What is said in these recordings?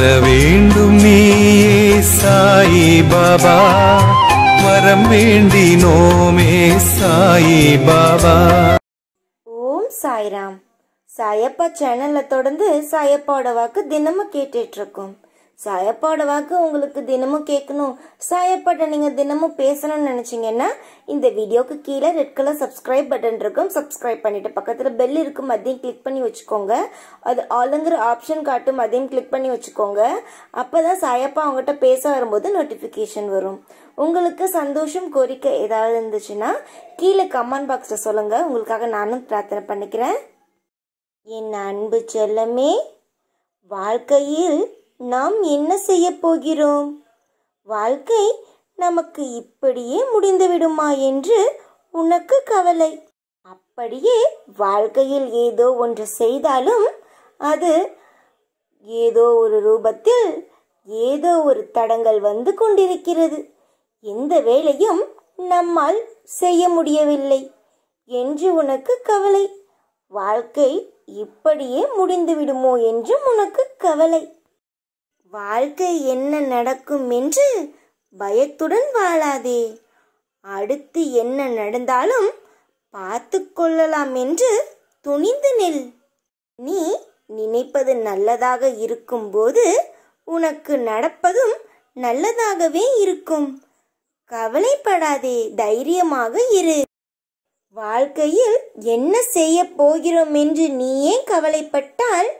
வேண்டும் நீயே சாயி பாபா வரம் நோமே சாயி பாபா ஓம் சாய்ராம் சாயப்பா சேனல்ல தொடர்ந்து சாயப்பாவோட வாக்கு தினமும் கேட்டுட்டு இருக்கோம் சாயப்பாட வாக்கு உங்களுக்கு தினமும் கேட்கணும் சாயப்பாட்ட நீங்கள் தினமும் பேசணும்னு நினச்சிங்கன்னா இந்த வீடியோக்கு கீழே ரெட் கலர் சப்ஸ்கிரைப் பட்டன் இருக்கும் சப்ஸ்கிரைப் பண்ணிவிட்டு பக்கத்தில் பெல் இருக்கும் அதையும் கிளிக் பண்ணி வச்சுக்கோங்க அது ஆளுங்கிற ஆப்ஷன் காட்டும் அதையும் கிளிக் பண்ணி வச்சுக்கோங்க அப்போ தான் சாயப்பா அவங்ககிட்ட பேச வரும்போது நோட்டிஃபிகேஷன் வரும் உங்களுக்கு சந்தோஷம் கோரிக்கை ஏதாவது இருந்துச்சுன்னா கீழே கமெண்ட் பாக்ஸில் சொல்லுங்கள் உங்களுக்காக நானும் பிரார்த்தனை பண்ணிக்கிறேன் என் அன்பு செல்லமே வாழ்க்கையில் நாம் என்ன செய்ய போகிறோம் வாழ்க்கை நமக்கு இப்படியே முடிந்துவிடுமா என்று உனக்கு கவலை அப்படியே வாழ்க்கையில் ஏதோ ஒன்று செய்தாலும் அது ஏதோ ஒரு ரூபத்தில் ஏதோ ஒரு தடங்கள் வந்து கொண்டிருக்கிறது எந்த வேலையும் நம்மால் செய்ய முடியவில்லை என்று உனக்கு கவலை வாழ்க்கை இப்படியே முடிந்துவிடுமோ என்றும் உனக்கு கவலை வாழ்க்கை என்ன நடக்கும் என்று பயத்துடன் வாழாதே அடுத்து என்ன நடந்தாலும் பார்த்து கொள்ளலாம் என்று துணிந்து நெல் நீ நினைப்பது நல்லதாக இருக்கும்போது உனக்கு நடப்பதும் நல்லதாகவே இருக்கும் கவலைப்படாதே தைரியமாக இரு வாழ்க்கையில் என்ன செய்ய போகிறோம் என்று நீயே கவலைப்பட்டால்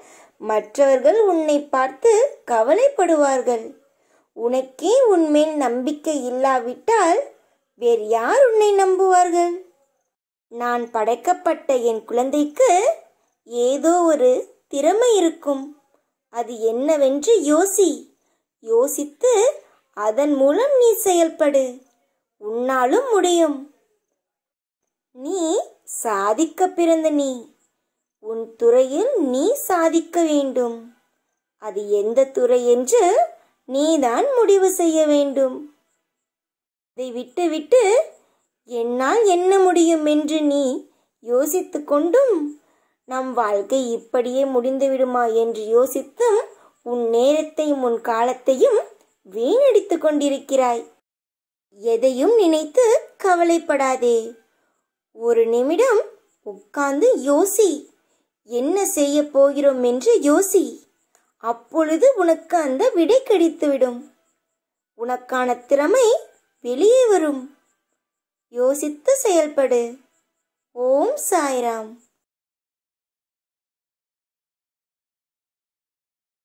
மற்றவர்கள் உன்னை பார்த்து கவலைப்படுவார்கள் உனக்கே உன்மேல் நம்பிக்கை இல்லாவிட்டால் வேறு யார் உன்னை நம்புவார்கள் நான் படைக்கப்பட்ட என் குழந்தைக்கு ஏதோ ஒரு திறமை இருக்கும் அது என்னவென்று யோசி யோசித்து அதன் மூலம் நீ செயல்படு உன்னாலும் முடியும் நீ சாதிக்க பிறந்த நீ உன் துறையில் நீ சாதிக்க வேண்டும் அது எந்த துறை என்று நீதான் முடிவு செய்ய வேண்டும் இதை விட்டுவிட்டு என்னால் என்ன முடியும் என்று நீ யோசித்து கொண்டும் நம் வாழ்க்கை இப்படியே முடிந்துவிடுமா என்று யோசித்தும் உன் நேரத்தையும் உன் காலத்தையும் வீணடித்து கொண்டிருக்கிறாய் எதையும் நினைத்து கவலைப்படாதே ஒரு நிமிடம் உட்கார்ந்து யோசி என்ன செய்ய போகிறோம் என்று யோசி அப்பொழுது உனக்கு அந்த விடை கிடைத்துவிடும் உனக்கான திறமை வெளியே வரும் யோசித்து செயல்படு ஓம் சாய்ராம்